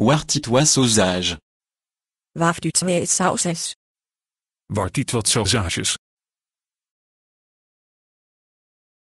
Wacht iets wat sausage. Wacht iets wat sausage? Wacht iets wat sausages?